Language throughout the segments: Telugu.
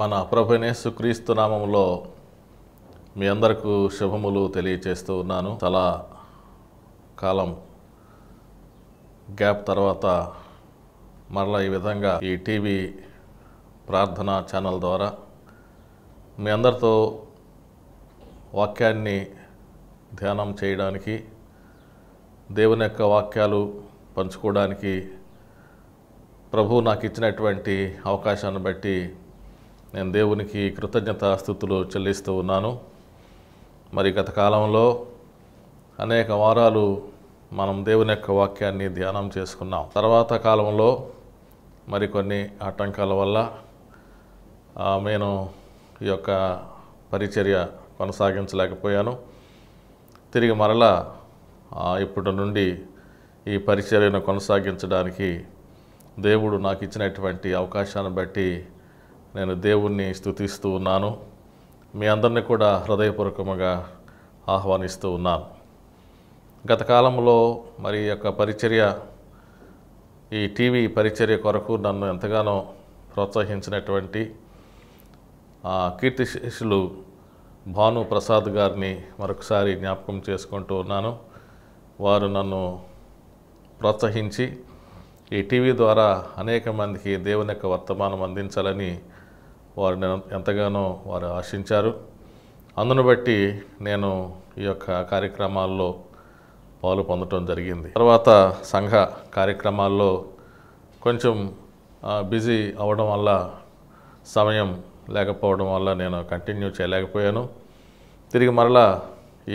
మన ప్రభునే క్రీస్తు నామంలో మీ అందరకు శుభములు తెలియచేస్తూ ఉన్నాను చాలా కాలం గ్యాప్ తర్వాత మరలా ఈ విధంగా ఈ టీవీ ప్రార్థన ఛానల్ ద్వారా మీ అందరితో వాక్యాన్ని ధ్యానం చేయడానికి దేవుని యొక్క వాక్యాలు పంచుకోవడానికి ప్రభు నాకు ఇచ్చినటువంటి అవకాశాన్ని బట్టి నేను దేవునికి కృతజ్ఞత స్థుతులు చెల్లిస్తూ ఉన్నాను మరి గత కాలంలో అనేక వారాలు మనం దేవుని యొక్క వాక్యాన్ని ధ్యానం చేసుకున్నాం తర్వాత కాలంలో మరికొన్ని ఆటంకాల వల్ల నేను ఈ యొక్క పరిచర్య కొనసాగించలేకపోయాను తిరిగి మరలా ఇప్పటి నుండి ఈ పరిచర్యను కొనసాగించడానికి దేవుడు నాకు ఇచ్చినటువంటి అవకాశాన్ని బట్టి నేను దేవుణ్ణి స్థుతిస్తూ ఉన్నాను మీ అందరిని కూడా హృదయపూర్వకముగా ఆహ్వానిస్తూ ఉన్నాను గత కాలంలో మరి యొక్క పరిచర్య ఈ టీవీ పరిచర్య కొరకు నన్ను ఎంతగానో ప్రోత్సహించినటువంటి కీర్తిశేషులు భాను ప్రసాద్ గారిని మరొకసారి జ్ఞాపకం చేసుకుంటూ ఉన్నాను వారు నన్ను ప్రోత్సహించి ఈ టీవీ ద్వారా అనేక మందికి దేవుని యొక్క వర్తమానం అందించాలని వారిని ఎంతగానో వారు ఆశించారు అందును బట్టి నేను ఈ యొక్క కార్యక్రమాల్లో పాలు పొందటం జరిగింది తర్వాత సంఘ కార్యక్రమాల్లో కొంచెం బిజీ అవ్వడం వల్ల సమయం లేకపోవడం వల్ల నేను కంటిన్యూ చేయలేకపోయాను తిరిగి మరలా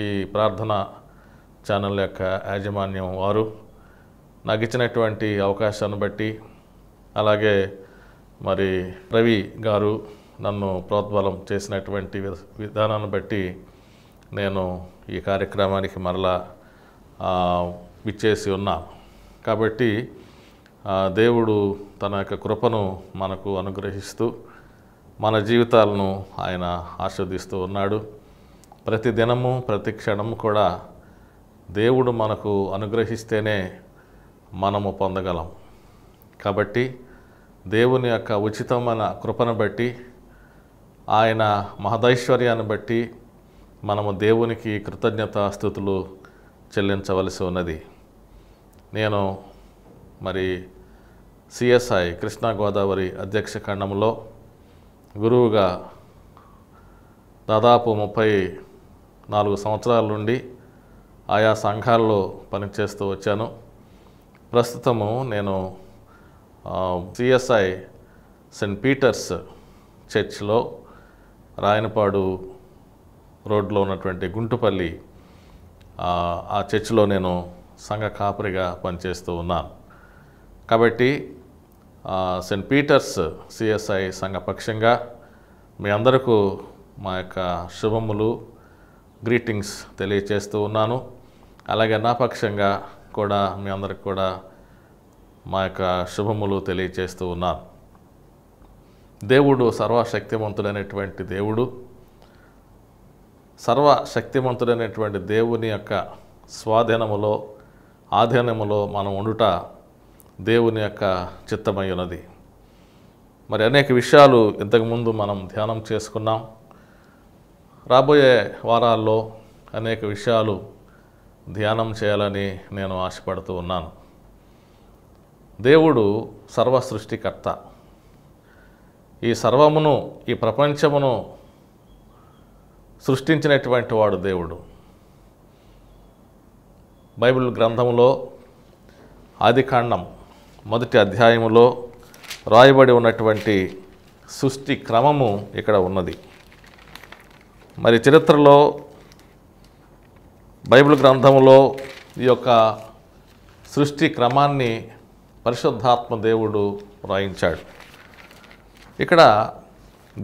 ఈ ప్రార్థన ఛానల్ యొక్క యాజమాన్యం వారు నాకు ఇచ్చినటువంటి అవకాశాన్ని బట్టి అలాగే మరి రవి గారు నన్ను ప్రోద్బలం చేసినటువంటి విధానాన్ని బట్టి నేను ఈ కార్యక్రమానికి మరలా విచ్చేసి ఉన్నా కాబట్టి దేవుడు తన యొక్క కృపను మనకు అనుగ్రహిస్తూ మన జీవితాలను ఆయన ఆస్వాదిస్తూ ఉన్నాడు ప్రతి దినము ప్రతి క్షణము కూడా దేవుడు మనకు అనుగ్రహిస్తేనే మనము పొందగలం కాబట్టి దేవుని యొక్క ఉచితమైన కృపను బట్టి ఆయన మహదైశ్వర్యాన్ని బట్టి మనము దేవునికి కృతజ్ఞత స్థుతులు చెల్లించవలసి ఉన్నది నేను మరి సిఎస్ఐ కృష్ణా గోదావరి అధ్యక్ష ఖండంలో గురువుగా దాదాపు ముప్పై నాలుగు సంవత్సరాల నుండి ఆయా సంఘాల్లో పనిచేస్తూ వచ్చాను ప్రస్తుతము నేను సిఎస్ఐ సెయింట్ పీటర్స్ చర్చ్లో రాయనపాడు రోడ్లో ఉన్నటువంటి గుంటుపల్లి ఆ చర్చిలో నేను సంఘ కాపరిగా పనిచేస్తూ ఉన్నాను కాబట్టి సెయింట్ పీటర్స్ సిఎస్ఐ సంఘ పక్షంగా మీ అందరకు మా యొక్క శుభములు గ్రీటింగ్స్ తెలియచేస్తూ ఉన్నాను అలాగే నా పక్షంగా కూడా మీ అందరికి కూడా మా యొక్క శుభములు తెలియచేస్తూ ఉన్నాను దేవుడు సర్వశక్తివంతుడైనటువంటి దేవుడు సర్వశక్తివంతుడైనటువంటి దేవుని యొక్క స్వాధీనములో ఆధీనములో మనం ఉండుట దేవుని యొక్క చిత్తమయ్యున్నది మరి అనేక విషయాలు ఇంతకుముందు మనం ధ్యానం చేసుకున్నాం రాబోయే వారాల్లో అనేక విషయాలు ధ్యానం చేయాలని నేను ఆశపడుతూ ఉన్నాను దేవుడు సర్వ సృష్టికర్త ఈ సర్వమును ఈ ప్రపంచమును సృష్టించినటువంటి వాడు దేవుడు బైబిల్ గ్రంథంలో ఆదికాండం మొదటి అధ్యాయములో రాయబడి ఉన్నటువంటి సృష్టి క్రమము ఇక్కడ ఉన్నది మరి చరిత్రలో బైబిల్ గ్రంథంలో ఈ యొక్క సృష్టి క్రమాన్ని పరిశుద్ధాత్మ దేవుడు రాయించాడు ఇక్కడ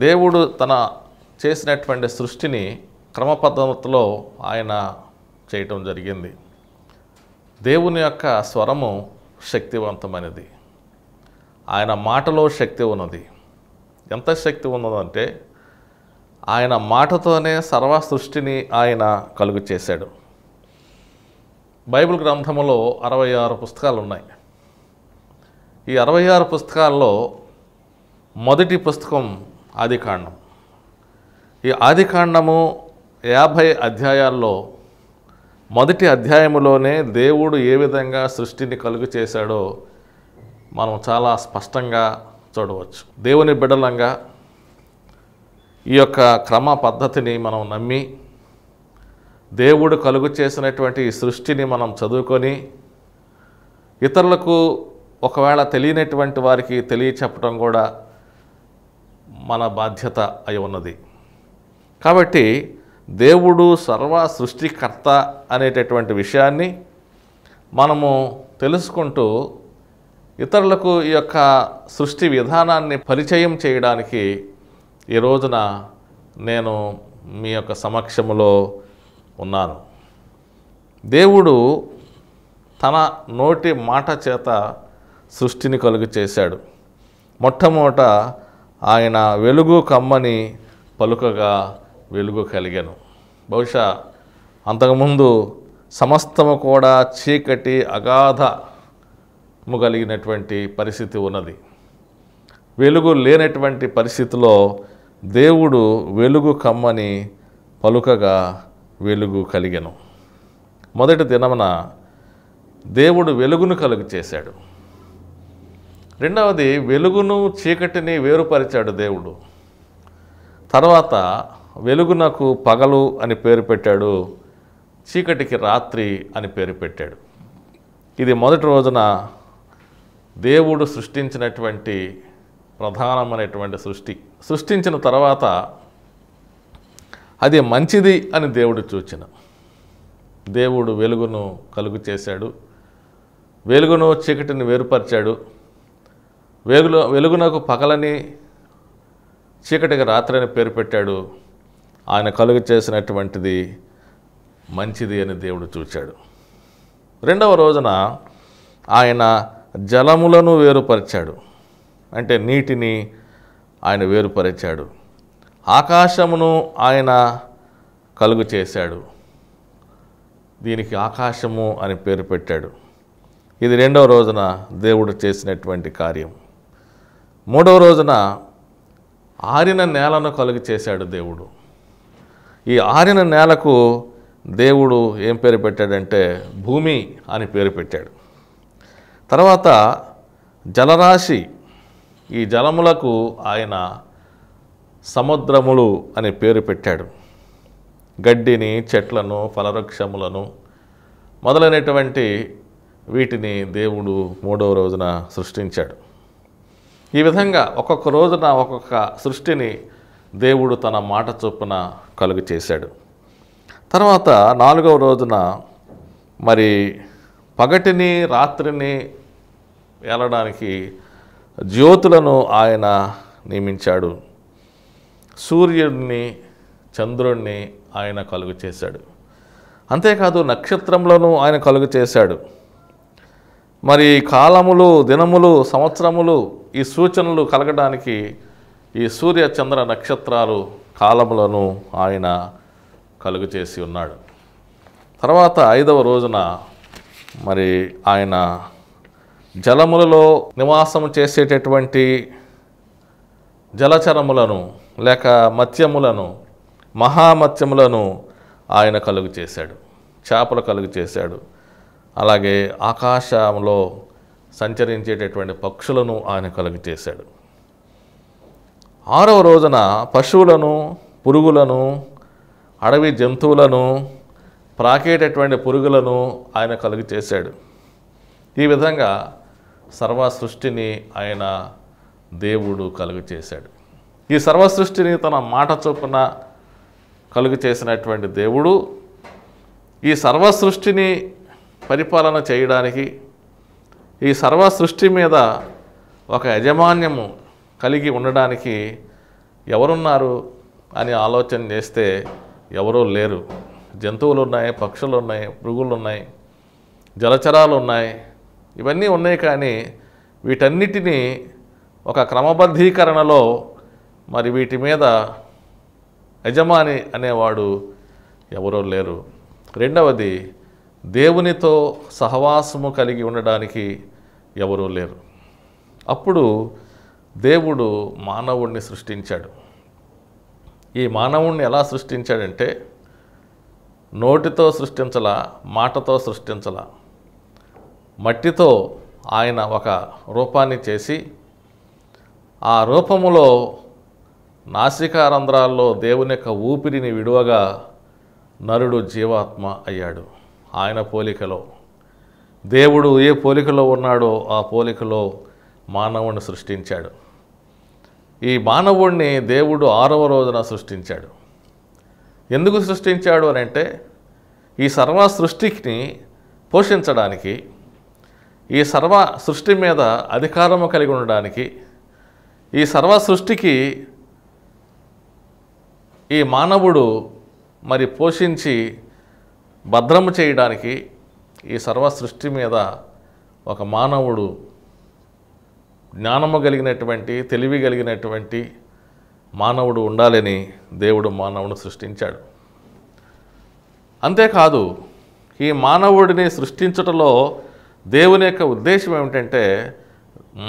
దేవుడు తన చేసినటువంటి సృష్టిని పద్ధతిలో ఆయన చేయటం జరిగింది దేవుని యొక్క స్వరము శక్తివంతమైనది ఆయన మాటలో శక్తి ఉన్నది ఎంత శక్తి ఉన్నదంటే ఆయన మాటతోనే సర్వ సృష్టిని ఆయన కలుగు చేశాడు బైబిల్ గ్రంథములో అరవై ఆరు పుస్తకాలు ఉన్నాయి ఈ అరవై ఆరు పుస్తకాల్లో మొదటి పుస్తకం ఆదికాండం ఈ ఆదికాండము యాభై అధ్యాయాల్లో మొదటి అధ్యాయములోనే దేవుడు ఏ విధంగా సృష్టిని కలుగు చేశాడో మనం చాలా స్పష్టంగా చూడవచ్చు దేవుని బిడలంగా ఈ యొక్క క్రమ పద్ధతిని మనం నమ్మి దేవుడు కలుగు చేసినటువంటి ఈ సృష్టిని మనం చదువుకొని ఇతరులకు ఒకవేళ తెలియనటువంటి వారికి తెలియచెప్పడం కూడా మన బాధ్యత అయి ఉన్నది కాబట్టి దేవుడు సర్వ సృష్టికర్త అనేటటువంటి విషయాన్ని మనము తెలుసుకుంటూ ఇతరులకు ఈ యొక్క సృష్టి విధానాన్ని పరిచయం చేయడానికి ఈ రోజున నేను మీ యొక్క సమక్షములో ఉన్నాను దేవుడు తన నోటి మాట చేత సృష్టిని కలుగు చేశాడు మొట్టమొదట ఆయన వెలుగు కమ్మని పలుకగా వెలుగు కలిగాను బహుశా అంతకుముందు సమస్తము కూడా చీకటి అగాధము కలిగినటువంటి పరిస్థితి ఉన్నది వెలుగు లేనటువంటి పరిస్థితిలో దేవుడు వెలుగు కమ్మని పలుకగా వెలుగు కలిగను మొదటి దినమున దేవుడు వెలుగును కలుగు చేశాడు రెండవది వెలుగును చీకటిని వేరుపరిచాడు దేవుడు తర్వాత వెలుగునకు పగలు అని పేరు పెట్టాడు చీకటికి రాత్రి అని పేరు పెట్టాడు ఇది మొదటి రోజున దేవుడు సృష్టించినటువంటి ప్రధానమైనటువంటి సృష్టి సృష్టించిన తర్వాత అది మంచిది అని దేవుడు చూచిన దేవుడు వెలుగును కలుగు చేశాడు వెలుగును చీకటిని వేరుపరిచాడు వేగులు వెలుగునకు పగలని చీకటికి రాత్రి అని పేరు పెట్టాడు ఆయన కలుగు చేసినటువంటిది మంచిది అని దేవుడు చూచాడు రెండవ రోజున ఆయన జలములను వేరుపరిచాడు అంటే నీటిని ఆయన వేరుపరిచాడు ఆకాశమును ఆయన కలుగు చేశాడు దీనికి ఆకాశము అని పేరు పెట్టాడు ఇది రెండవ రోజున దేవుడు చేసినటువంటి కార్యం మూడవ రోజున ఆరిన నేలను కలుగు చేశాడు దేవుడు ఈ ఆరిన నేలకు దేవుడు ఏం పేరు పెట్టాడంటే భూమి అని పేరు పెట్టాడు తర్వాత జలరాశి ఈ జలములకు ఆయన సముద్రములు అని పేరు పెట్టాడు గడ్డిని చెట్లను ఫలవృక్షములను మొదలైనటువంటి వీటిని దేవుడు మూడవ రోజున సృష్టించాడు ఈ విధంగా ఒక్కొక్క రోజున ఒక్కొక్క సృష్టిని దేవుడు తన మాట చొప్పున కలుగు చేశాడు తర్వాత నాలుగవ రోజున మరి పగటిని రాత్రిని వెళ్ళడానికి జ్యోతులను ఆయన నియమించాడు సూర్యుడిని చంద్రుణ్ణి ఆయన కలుగు చేశాడు అంతేకాదు నక్షత్రంలోనూ ఆయన కలుగు చేశాడు మరి కాలములు దినములు సంవత్సరములు ఈ సూచనలు కలగడానికి ఈ సూర్య చంద్ర నక్షత్రాలు కాలములను ఆయన కలుగు చేసి ఉన్నాడు తర్వాత ఐదవ రోజున మరి ఆయన జలములలో నివాసం చేసేటటువంటి జలచరములను లేక మత్యములను మహామత్స్యములను ఆయన కలుగు చేశాడు చేపలు కలుగు చేశాడు అలాగే ఆకాశంలో సంచరించేటటువంటి పక్షులను ఆయన కలుగు చేశాడు ఆరవ రోజున పశువులను పురుగులను అడవి జంతువులను ప్రాకేటటువంటి పురుగులను ఆయన కలుగు చేశాడు ఈ విధంగా సర్వ సృష్టిని ఆయన దేవుడు కలుగు చేశాడు ఈ సర్వ సృష్టిని తన మాట చొప్పున కలుగు చేసినటువంటి దేవుడు ఈ సర్వ సృష్టిని పరిపాలన చేయడానికి ఈ సర్వ సృష్టి మీద ఒక యజమాన్యము కలిగి ఉండడానికి ఎవరున్నారు అని ఆలోచన చేస్తే ఎవరూ లేరు జంతువులు ఉన్నాయి పక్షులు ఉన్నాయి మృగులు ఉన్నాయి జలచరాలు ఉన్నాయి ఇవన్నీ ఉన్నాయి కానీ వీటన్నిటినీ ఒక క్రమబద్ధీకరణలో మరి వీటి మీద యజమాని అనేవాడు ఎవరో లేరు రెండవది దేవునితో సహవాసము కలిగి ఉండడానికి ఎవరూ లేరు అప్పుడు దేవుడు మానవుణ్ణి సృష్టించాడు ఈ మానవుణ్ణి ఎలా సృష్టించాడంటే నోటితో సృష్టించలా మాటతో సృష్టించలా మట్టితో ఆయన ఒక రూపాన్ని చేసి ఆ రూపములో రంధ్రాల్లో దేవుని యొక్క ఊపిరిని విడువగా నరుడు జీవాత్మ అయ్యాడు ఆయన పోలికలో దేవుడు ఏ పోలికలో ఉన్నాడో ఆ పోలికలో మానవుణ్ణి సృష్టించాడు ఈ మానవుణ్ణి దేవుడు ఆరవ రోజున సృష్టించాడు ఎందుకు సృష్టించాడు అని అంటే ఈ సర్వ సృష్టిని పోషించడానికి ఈ సర్వ సృష్టి మీద అధికారము కలిగి ఉండడానికి ఈ సర్వ సృష్టికి ఈ మానవుడు మరి పోషించి భద్రము చేయడానికి ఈ సర్వ సృష్టి మీద ఒక మానవుడు జ్ఞానము కలిగినటువంటి తెలివి కలిగినటువంటి మానవుడు ఉండాలని దేవుడు మానవుని సృష్టించాడు అంతేకాదు ఈ మానవుడిని సృష్టించటంలో దేవుని యొక్క ఉద్దేశం ఏమిటంటే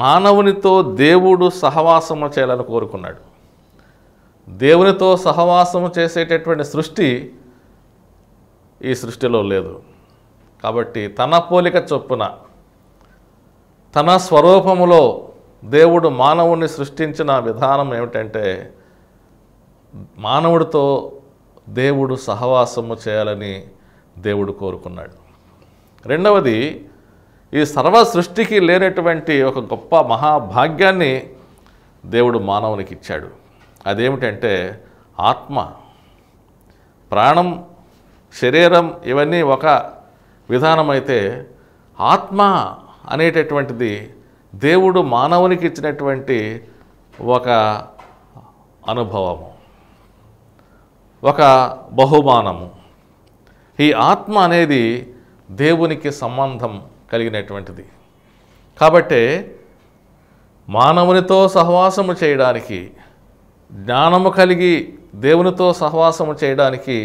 మానవునితో దేవుడు సహవాసము చేయాలని కోరుకున్నాడు దేవునితో సహవాసము చేసేటటువంటి సృష్టి ఈ సృష్టిలో లేదు కాబట్టి తన పోలిక చొప్పున తన స్వరూపములో దేవుడు మానవుణ్ణి సృష్టించిన విధానం ఏమిటంటే మానవుడితో దేవుడు సహవాసము చేయాలని దేవుడు కోరుకున్నాడు రెండవది ఈ సర్వ సృష్టికి లేనటువంటి ఒక గొప్ప మహాభాగ్యాన్ని దేవుడు మానవునికి ఇచ్చాడు అదేమిటంటే ఆత్మ ప్రాణం శరీరం ఇవన్నీ ఒక విధానమైతే ఆత్మ అనేటటువంటిది దేవుడు మానవునికి ఇచ్చినటువంటి ఒక అనుభవము ఒక బహుమానము ఈ ఆత్మ అనేది దేవునికి సంబంధం కలిగినటువంటిది కాబట్టే మానవునితో సహవాసము చేయడానికి జ్ఞానము కలిగి దేవునితో సహవాసము చేయడానికి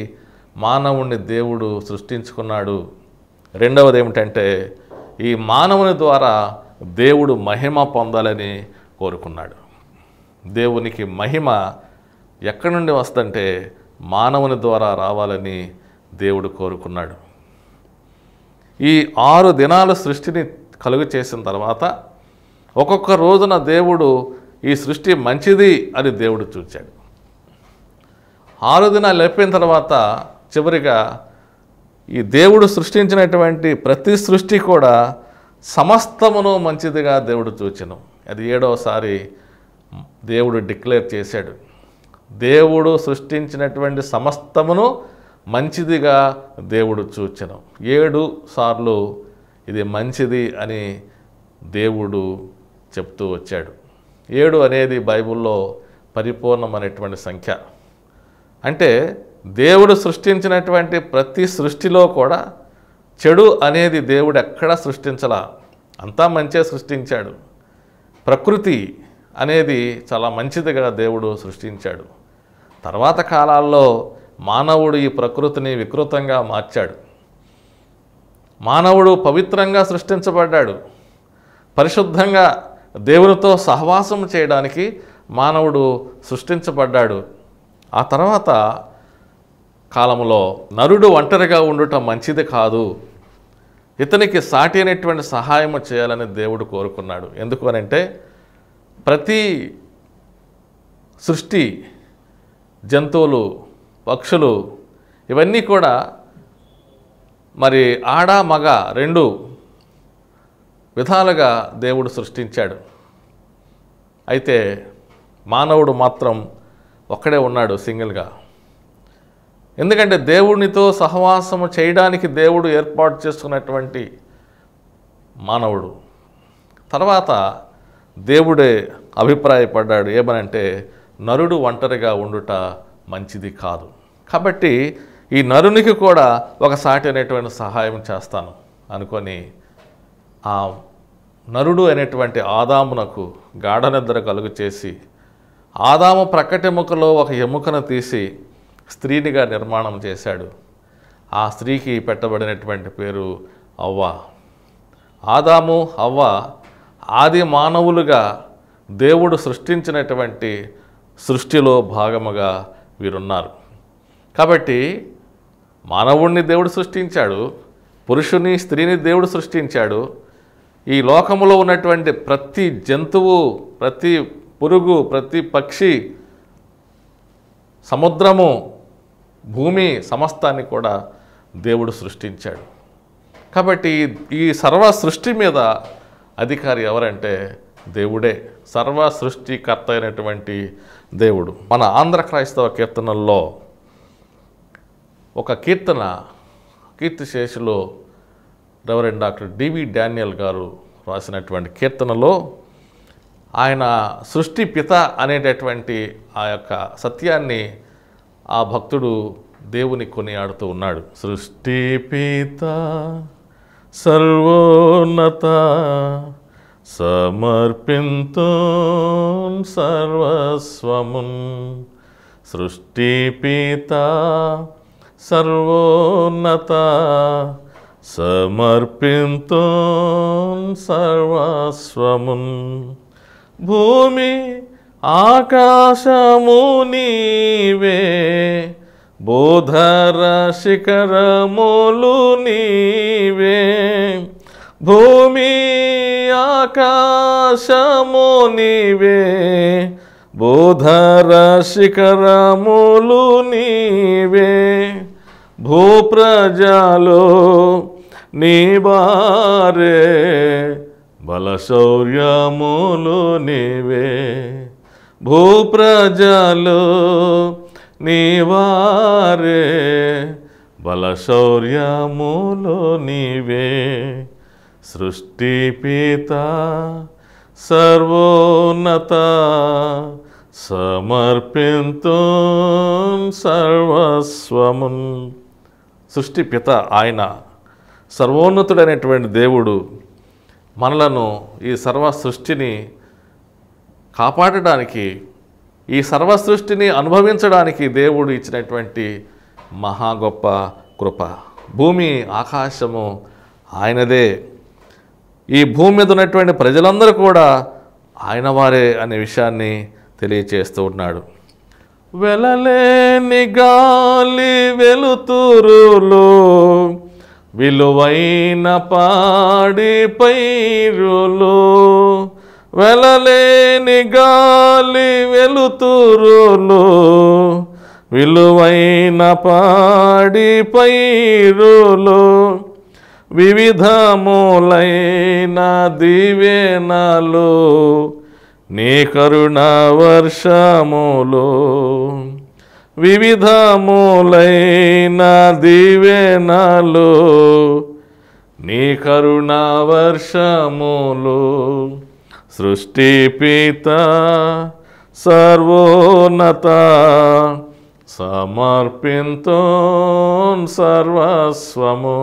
మానవుణ్ణి దేవుడు సృష్టించుకున్నాడు రెండవది ఏమిటంటే ఈ మానవుని ద్వారా దేవుడు మహిమ పొందాలని కోరుకున్నాడు దేవునికి మహిమ ఎక్కడి నుండి వస్తుంటే మానవుని ద్వారా రావాలని దేవుడు కోరుకున్నాడు ఈ ఆరు దినాల సృష్టిని కలుగు చేసిన తర్వాత ఒక్కొక్క రోజున దేవుడు ఈ సృష్టి మంచిది అని దేవుడు చూచాడు ఆరు దినాలు లేపిన తర్వాత చివరిగా ఈ దేవుడు సృష్టించినటువంటి ప్రతి సృష్టి కూడా సమస్తమును మంచిదిగా దేవుడు చూచను అది ఏడవసారి దేవుడు డిక్లేర్ చేశాడు దేవుడు సృష్టించినటువంటి సమస్తమును మంచిదిగా దేవుడు చూచను ఏడు సార్లు ఇది మంచిది అని దేవుడు చెప్తూ వచ్చాడు ఏడు అనేది బైబిల్లో పరిపూర్ణమైనటువంటి సంఖ్య అంటే దేవుడు సృష్టించినటువంటి ప్రతి సృష్టిలో కూడా చెడు అనేది దేవుడు ఎక్కడా సృష్టించలా అంతా మంచే సృష్టించాడు ప్రకృతి అనేది చాలా మంచిదిగా దేవుడు సృష్టించాడు తర్వాత కాలాల్లో మానవుడు ఈ ప్రకృతిని వికృతంగా మార్చాడు మానవుడు పవిత్రంగా సృష్టించబడ్డాడు పరిశుద్ధంగా దేవునితో సహవాసం చేయడానికి మానవుడు సృష్టించబడ్డాడు ఆ తర్వాత కాలంలో నరుడు ఒంటరిగా ఉండటం మంచిది కాదు ఇతనికి సాటి అనేటువంటి సహాయం చేయాలని దేవుడు కోరుకున్నాడు ఎందుకు అంటే ప్రతి సృష్టి జంతువులు పక్షులు ఇవన్నీ కూడా మరి ఆడ మగ రెండు విధాలుగా దేవుడు సృష్టించాడు అయితే మానవుడు మాత్రం ఒక్కడే ఉన్నాడు సింగిల్గా ఎందుకంటే దేవునితో సహవాసము చేయడానికి దేవుడు ఏర్పాటు చేసుకున్నటువంటి మానవుడు తర్వాత దేవుడే అభిప్రాయపడ్డాడు ఏమనంటే నరుడు ఒంటరిగా ఉండుట మంచిది కాదు కాబట్టి ఈ నరునికి కూడా ఒక సాటి అనేటువంటి సహాయం చేస్తాను అనుకొని ఆ నరుడు అనేటువంటి ఆదామునకు నిద్ర కలుగు చేసి ఆదాము ప్రకటెముకలో ఒక ఎముకను తీసి స్త్రీనిగా నిర్మాణం చేశాడు ఆ స్త్రీకి పెట్టబడినటువంటి పేరు అవ్వ ఆదాము అవ్వ ఆది మానవులుగా దేవుడు సృష్టించినటువంటి సృష్టిలో భాగముగా వీరున్నారు కాబట్టి మానవుణ్ణి దేవుడు సృష్టించాడు పురుషుని స్త్రీని దేవుడు సృష్టించాడు ఈ లోకములో ఉన్నటువంటి ప్రతి జంతువు ప్రతి పురుగు ప్రతి పక్షి సముద్రము భూమి సమస్తాన్ని కూడా దేవుడు సృష్టించాడు కాబట్టి ఈ సర్వ సృష్టి మీద అధికారి ఎవరంటే దేవుడే సర్వ సృష్టికర్త అయినటువంటి దేవుడు మన ఆంధ్ర క్రైస్తవ కీర్తనల్లో ఒక కీర్తన కీర్తిశేషిలో రెవరెండ్ డాక్టర్ డివి డానియల్ గారు రాసినటువంటి కీర్తనలో ఆయన సృష్టి పిత అనేటటువంటి ఆ యొక్క సత్యాన్ని ఆ భక్తుడు దేవుని కొనియాడుతూ ఉన్నాడు సృష్టిపీత సర్వోన్నత సమర్పింతో సర్వస్వమున్ సృష్టిపీత సర్వోన్నత సమర్పింతో సర్వస్వమున్ భూమి ఆకాశము నీవే బోధర శిఖరములు నీవే భూమి ఆకాశము నీవే బోధర శిఖరములు నీవే భూప్రజలు నీవారే బలశౌర్యములు నీవే భూప్రజలు నీవారే బలశౌర్యములో నీవే సృష్టి పీత సర్వోన్నత సమర్పింతు సర్వస్వమున్ సృష్టి పిత ఆయన సర్వోన్నతుడైనటువంటి దేవుడు మనలను ఈ సర్వ సృష్టిని కాపాడడానికి ఈ సర్వసృష్టిని అనుభవించడానికి దేవుడు ఇచ్చినటువంటి మహా గొప్ప కృప భూమి ఆకాశము ఆయనదే ఈ భూమి మీద ఉన్నటువంటి ప్రజలందరూ కూడా ఆయన వారే అనే విషయాన్ని తెలియచేస్తూ ఉన్నాడు వెలలేని గాలి వెలుతురులో విలువైన పాడి పైరులో వెలలేని గాలి వెలుతురును విలువైన పాడి పైరులు మూలైన దివేనాలు నీ కరుణ వర్షములు మూలైన దివేనాలు నీ కరుణ వర్షములు సృష్టిపీత సర్వోన్నత సమర్పింతో సర్వస్వము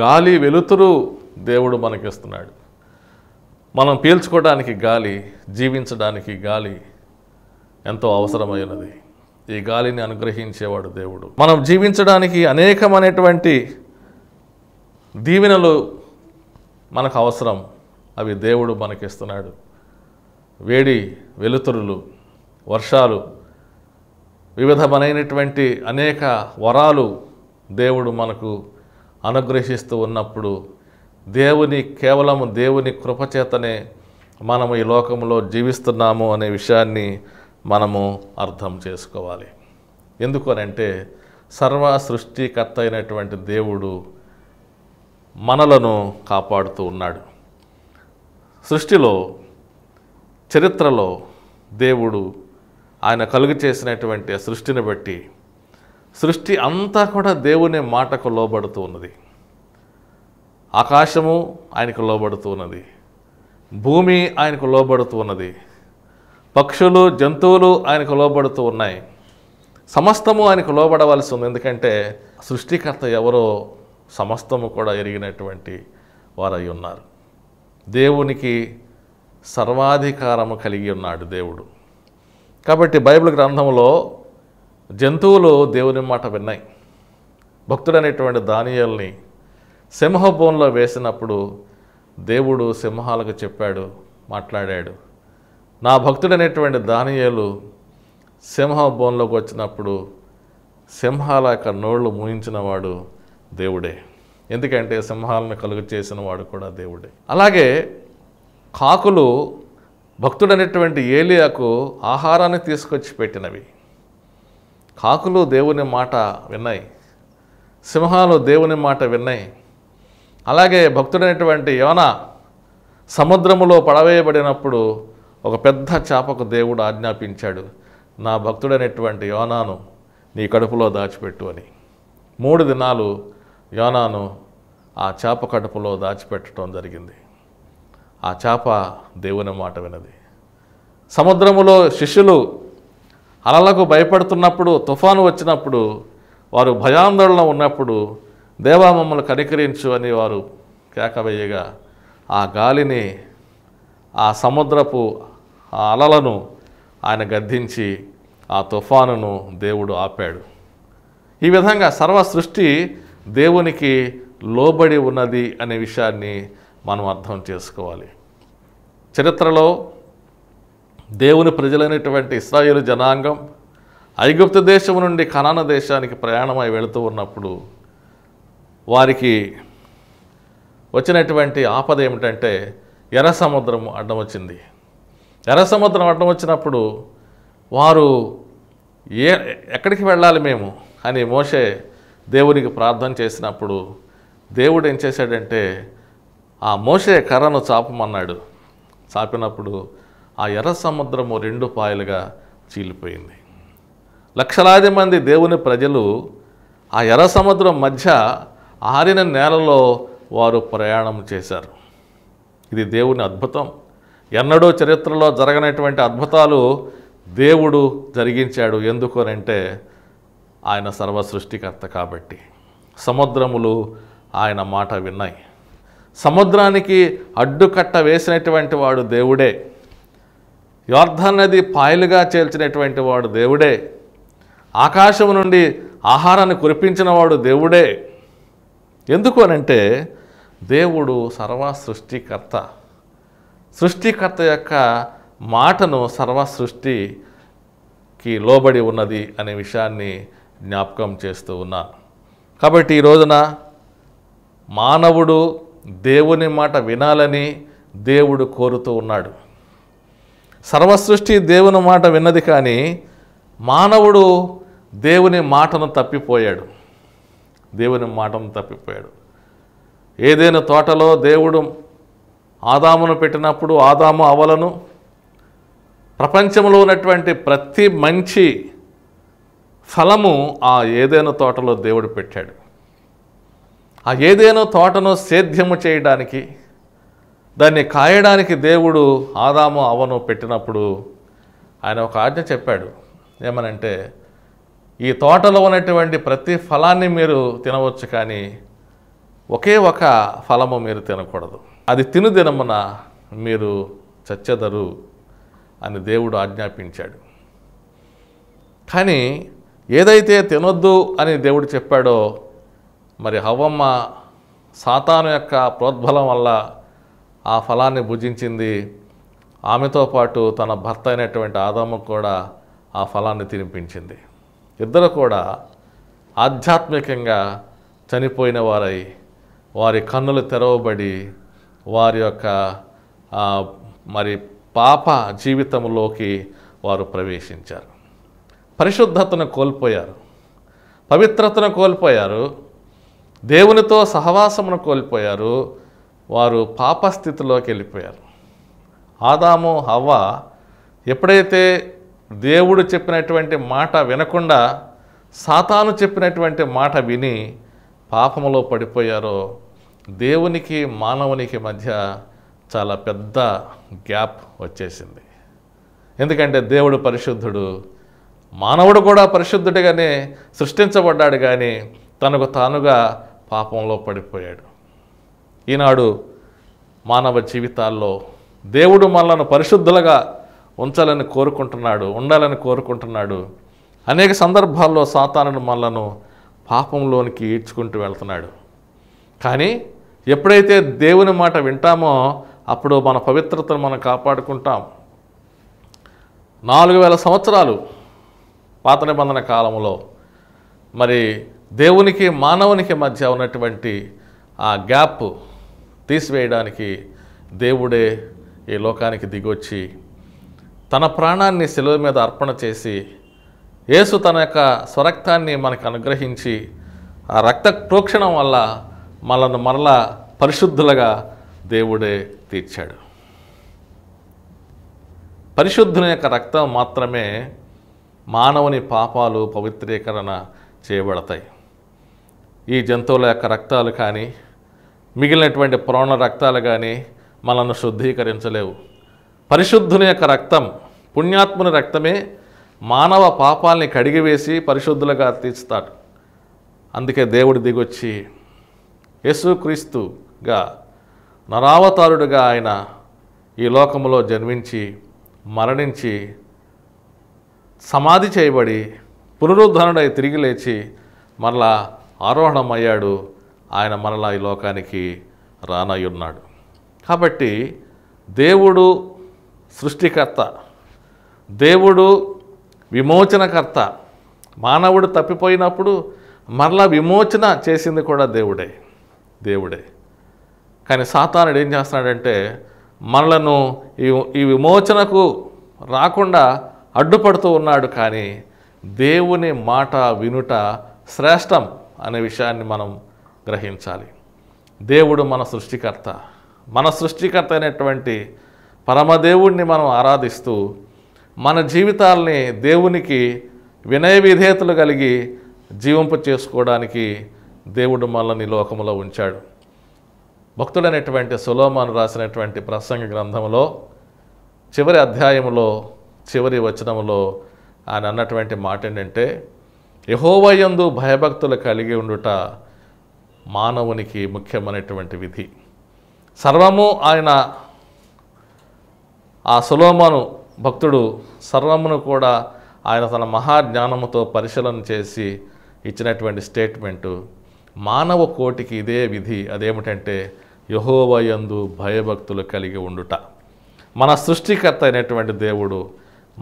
గాలి వెలుతురు దేవుడు మనకిస్తున్నాడు మనం పీల్చుకోవడానికి గాలి జీవించడానికి గాలి ఎంతో అవసరమైనది ఈ గాలిని అనుగ్రహించేవాడు దేవుడు మనం జీవించడానికి అనేకమైనటువంటి దీవెనలు మనకు అవసరం అవి దేవుడు మనకిస్తున్నాడు వేడి వెలుతురులు వర్షాలు వివిధమైనటువంటి అనేక వరాలు దేవుడు మనకు అనుగ్రహిస్తూ ఉన్నప్పుడు దేవుని కేవలం దేవుని కృపచేతనే మనము ఈ లోకంలో జీవిస్తున్నాము అనే విషయాన్ని మనము అర్థం చేసుకోవాలి ఎందుకనంటే సర్వ సృష్టికర్త అయినటువంటి దేవుడు మనలను కాపాడుతూ ఉన్నాడు సృష్టిలో చరిత్రలో దేవుడు ఆయన కలుగు చేసినటువంటి సృష్టిని బట్టి సృష్టి అంతా కూడా దేవుని మాటకు లోబడుతూ ఉన్నది ఆకాశము ఆయనకు లోబడుతూ ఉన్నది భూమి ఆయనకు లోబడుతూ ఉన్నది పక్షులు జంతువులు ఆయనకు లోబడుతూ ఉన్నాయి సమస్తము ఆయనకు లోబడవలసి ఉంది ఎందుకంటే సృష్టికర్త ఎవరో సమస్తము కూడా ఎరిగినటువంటి వారై ఉన్నారు దేవునికి సర్వాధికారము కలిగి ఉన్నాడు దేవుడు కాబట్టి బైబిల్ గ్రంథంలో జంతువులు దేవుని మాట విన్నాయి భక్తుడనేటువంటి దానియల్ని సింహభూంలో వేసినప్పుడు దేవుడు సింహాలకు చెప్పాడు మాట్లాడాడు నా భక్తుడనేటువంటి దానియలు సింహభూంలోకి వచ్చినప్పుడు సింహాల యొక్క నోళ్ళు మూయించినవాడు దేవుడే ఎందుకంటే సింహాలను కలుగు చేసిన వాడు కూడా దేవుడే అలాగే కాకులు భక్తుడైనటువంటి ఏలియాకు ఆహారాన్ని తీసుకొచ్చి పెట్టినవి కాకులు దేవుని మాట విన్నాయి సింహాలు దేవుని మాట విన్నాయి అలాగే భక్తుడైనటువంటి యోన సముద్రములో పడవేయబడినప్పుడు ఒక పెద్ద చేపకు దేవుడు ఆజ్ఞాపించాడు నా భక్తుడైనటువంటి యోనాను నీ కడుపులో దాచిపెట్టు అని మూడు దినాలు యోనాను ఆ చేప కడుపులో దాచిపెట్టడం జరిగింది ఆ చేప దేవుని మాట వినది సముద్రములో శిష్యులు అలలకు భయపడుతున్నప్పుడు తుఫాను వచ్చినప్పుడు వారు భయాందోళన ఉన్నప్పుడు దేవా మమ్మల్ని కనికరించు అని వారు కేకవేయగా ఆ గాలిని ఆ సముద్రపు ఆ అలలను ఆయన గద్దించి ఆ తుఫానును దేవుడు ఆపాడు ఈ విధంగా సర్వ సృష్టి దేవునికి లోబడి ఉన్నది అనే విషయాన్ని మనం అర్థం చేసుకోవాలి చరిత్రలో దేవుని ప్రజలైనటువంటి ఇస్రాయేల్ జనాంగం ఐగుప్తు దేశం నుండి కనాన దేశానికి ప్రయాణమై వెళుతూ ఉన్నప్పుడు వారికి వచ్చినటువంటి ఆపద ఏమిటంటే ఎర్ర సముద్రం అడ్డం వచ్చింది ఎర్ర సముద్రం అడ్డం వచ్చినప్పుడు వారు ఏ ఎక్కడికి వెళ్ళాలి మేము అని మోసే దేవునికి ప్రార్థన చేసినప్పుడు దేవుడు ఏం చేశాడంటే ఆ మోసే కర్రను చాపమన్నాడు చాపినప్పుడు ఆ ఎర్ర సముద్రము రెండు పాయలుగా చీలిపోయింది లక్షలాది మంది దేవుని ప్రజలు ఆ ఎర్ర సముద్రం మధ్య ఆరిన నేలలో వారు ప్రయాణం చేశారు ఇది దేవుని అద్భుతం ఎన్నడో చరిత్రలో జరగనటువంటి అద్భుతాలు దేవుడు జరిగించాడు ఎందుకు అంటే ఆయన సర్వ సృష్టికర్త కాబట్టి సముద్రములు ఆయన మాట విన్నాయి సముద్రానికి అడ్డుకట్ట వేసినటువంటి వాడు దేవుడే యోర్ధన్ నది పాయలుగా చేల్చినటువంటి వాడు దేవుడే ఆకాశం నుండి ఆహారాన్ని కురిపించిన వాడు దేవుడే ఎందుకు అనంటే దేవుడు సర్వ సృష్టికర్త సృష్టికర్త యొక్క మాటను సర్వ సృష్టికి లోబడి ఉన్నది అనే విషయాన్ని జ్ఞాపకం చేస్తూ ఉన్నా కాబట్టి ఈ రోజున మానవుడు దేవుని మాట వినాలని దేవుడు కోరుతూ ఉన్నాడు సర్వసృష్టి దేవుని మాట విన్నది కానీ మానవుడు దేవుని మాటను తప్పిపోయాడు దేవుని మాటను తప్పిపోయాడు ఏదైనా తోటలో దేవుడు ఆదామును పెట్టినప్పుడు ఆదాము అవలను ప్రపంచంలో ఉన్నటువంటి ప్రతి మంచి ఫలము ఆ ఏదైనా తోటలో దేవుడు పెట్టాడు ఆ ఏదైనా తోటను సేద్యము చేయడానికి దాన్ని కాయడానికి దేవుడు ఆదాము అవను పెట్టినప్పుడు ఆయన ఒక ఆజ్ఞ చెప్పాడు ఏమనంటే ఈ తోటలో ఉన్నటువంటి ప్రతి ఫలాన్ని మీరు తినవచ్చు కానీ ఒకే ఒక ఫలము మీరు తినకూడదు అది తిను దినమున మీరు చచ్చెదరు అని దేవుడు ఆజ్ఞాపించాడు కానీ ఏదైతే తినొద్దు అని దేవుడు చెప్పాడో మరి హవమ్మ సాతాను యొక్క ప్రోద్బలం వల్ల ఆ ఫలాన్ని భుజించింది ఆమెతో పాటు తన భర్త అయినటువంటి ఆదాము కూడా ఆ ఫలాన్ని తినిపించింది ఇద్దరు కూడా ఆధ్యాత్మికంగా చనిపోయిన వారై వారి కన్నులు తెరవబడి వారి యొక్క మరి పాప జీవితంలోకి వారు ప్రవేశించారు పరిశుద్ధతను కోల్పోయారు పవిత్రతను కోల్పోయారు దేవునితో సహవాసమును కోల్పోయారు వారు పాపస్థితిలోకి వెళ్ళిపోయారు ఆదాము హవ్వ ఎప్పుడైతే దేవుడు చెప్పినటువంటి మాట వినకుండా సాతాను చెప్పినటువంటి మాట విని పాపములో పడిపోయారో దేవునికి మానవునికి మధ్య చాలా పెద్ద గ్యాప్ వచ్చేసింది ఎందుకంటే దేవుడు పరిశుద్ధుడు మానవుడు కూడా పరిశుద్ధుడిగానే సృష్టించబడ్డాడు కానీ తనకు తానుగా పాపంలో పడిపోయాడు ఈనాడు మానవ జీవితాల్లో దేవుడు మనలను పరిశుద్ధులుగా ఉంచాలని కోరుకుంటున్నాడు ఉండాలని కోరుకుంటున్నాడు అనేక సందర్భాల్లో సాతానుడు మనలను పాపంలోనికి ఈడ్చుకుంటూ వెళ్తున్నాడు కానీ ఎప్పుడైతే దేవుని మాట వింటామో అప్పుడు మన పవిత్రతను మనం కాపాడుకుంటాం నాలుగు వేల సంవత్సరాలు పాత నిబంధన కాలంలో మరి దేవునికి మానవునికి మధ్య ఉన్నటువంటి ఆ గ్యాప్ తీసివేయడానికి దేవుడే ఈ లోకానికి దిగొచ్చి తన ప్రాణాన్ని సెలవు మీద అర్పణ చేసి యేసు తన యొక్క స్వరక్తాన్ని మనకు అనుగ్రహించి ఆ రక్త ప్రోక్షణం వల్ల మనను మరలా పరిశుద్ధులుగా దేవుడే తీర్చాడు పరిశుద్ధుని యొక్క రక్తం మాత్రమే మానవుని పాపాలు పవిత్రీకరణ చేయబడతాయి ఈ జంతువుల యొక్క రక్తాలు కానీ మిగిలినటువంటి పురాణ రక్తాలు కానీ మనల్ని శుద్ధీకరించలేవు పరిశుద్ధుని యొక్క రక్తం పుణ్యాత్ముని రక్తమే మానవ పాపాలని కడిగివేసి పరిశుద్ధులుగా తీస్తాడు అందుకే దేవుడు దిగొచ్చి యేసుక్రీస్తుగా నరావతారుడుగా ఆయన ఈ లోకంలో జన్మించి మరణించి సమాధి చేయబడి పునరుద్ధరుడై తిరిగి లేచి మరలా ఆరోహణమయ్యాడు ఆయన మరలా ఈ లోకానికి రానయ్యున్నాడు కాబట్టి దేవుడు సృష్టికర్త దేవుడు విమోచనకర్త మానవుడు తప్పిపోయినప్పుడు మరలా విమోచన చేసింది కూడా దేవుడే దేవుడే కానీ సాతానుడు ఏం చేస్తున్నాడంటే మనలను ఈ ఈ విమోచనకు రాకుండా అడ్డుపడుతూ ఉన్నాడు కానీ దేవుని మాట వినుట శ్రేష్టం అనే విషయాన్ని మనం గ్రహించాలి దేవుడు మన సృష్టికర్త మన సృష్టికర్త అయినటువంటి పరమదేవుణ్ణి మనం ఆరాధిస్తూ మన జీవితాల్ని దేవునికి వినయ విధేతలు కలిగి జీవింప చేసుకోవడానికి దేవుడు మనల్ని లోకంలో ఉంచాడు భక్తుడైనటువంటి సులోమాను రాసినటువంటి ప్రసంగ గ్రంథంలో చివరి అధ్యాయంలో చివరి వచనంలో ఆయన అన్నటువంటి మాట ఏంటంటే యహోవయందు భయభక్తులు కలిగి ఉండుట మానవునికి ముఖ్యమైనటువంటి విధి సర్వము ఆయన ఆ సులోమను భక్తుడు సర్వమును కూడా ఆయన తన మహాజ్ఞానముతో పరిశీలన చేసి ఇచ్చినటువంటి స్టేట్మెంటు మానవ కోటికి ఇదే విధి అదేమిటంటే యహోవయందు భయభక్తులు కలిగి ఉండుట మన సృష్టికర్త అయినటువంటి దేవుడు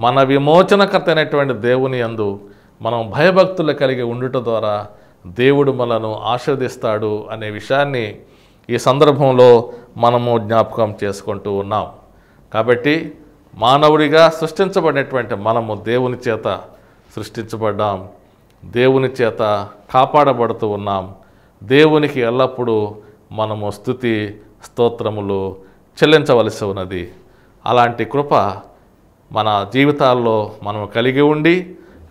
మన విమోచనకర్త అయినటువంటి దేవుని అందు మనం భయభక్తులు కలిగి ఉండుట ద్వారా దేవుడు మనను ఆశీర్దిస్తాడు అనే విషయాన్ని ఈ సందర్భంలో మనము జ్ఞాపకం చేసుకుంటూ ఉన్నాం కాబట్టి మానవుడిగా సృష్టించబడినటువంటి మనము దేవుని చేత సృష్టించబడ్డాం దేవుని చేత కాపాడబడుతూ ఉన్నాం దేవునికి ఎల్లప్పుడూ మనము స్థుతి స్తోత్రములు చెల్లించవలసి ఉన్నది అలాంటి కృప మన జీవితాల్లో మనం కలిగి ఉండి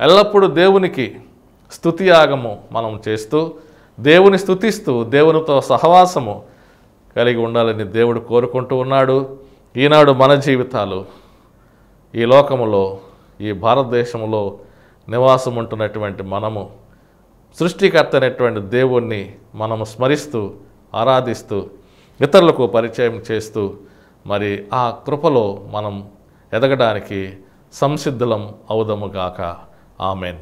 ఎల్లప్పుడూ దేవునికి స్థుతి యాగము మనం చేస్తూ దేవుని స్థుతిస్తూ దేవునితో సహవాసము కలిగి ఉండాలని దేవుడు కోరుకుంటూ ఉన్నాడు ఈనాడు మన జీవితాలు ఈ లోకములో ఈ భారతదేశంలో నివాసం ఉంటున్నటువంటి మనము సృష్టికర్త అయినటువంటి దేవుణ్ణి మనము స్మరిస్తూ ఆరాధిస్తూ ఇతరులకు పరిచయం చేస్తూ మరి ఆ కృపలో మనం ఎదగడానికి సంసిద్ధులం అవుదము ఆమెన్